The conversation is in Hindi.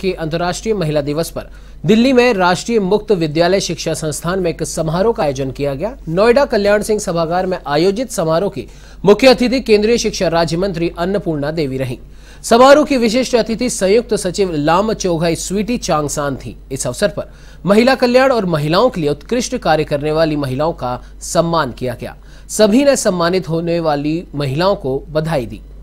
कि अंतर्राष्ट्रीय महिला दिवस पर दिल्ली में राष्ट्रीय मुक्त विद्यालय शिक्षा संस्थान में एक समारोह का आयोजन किया गया नोएडा कल्याण सिंह सभागार में आयोजित समारोह की मुख्य अतिथि केंद्रीय शिक्षा राज्य मंत्री अन्नपूर्णा देवी रही समारोह की विशिष्ट अतिथि संयुक्त सचिव लाम चौघाई स्वीटी चांगसान थी इस अवसर पर महिला कल्याण और महिलाओं के लिए उत्कृष्ट कार्य करने वाली महिलाओं का सम्मान किया गया सभी ने सम्मानित होने वाली महिलाओं को बधाई दी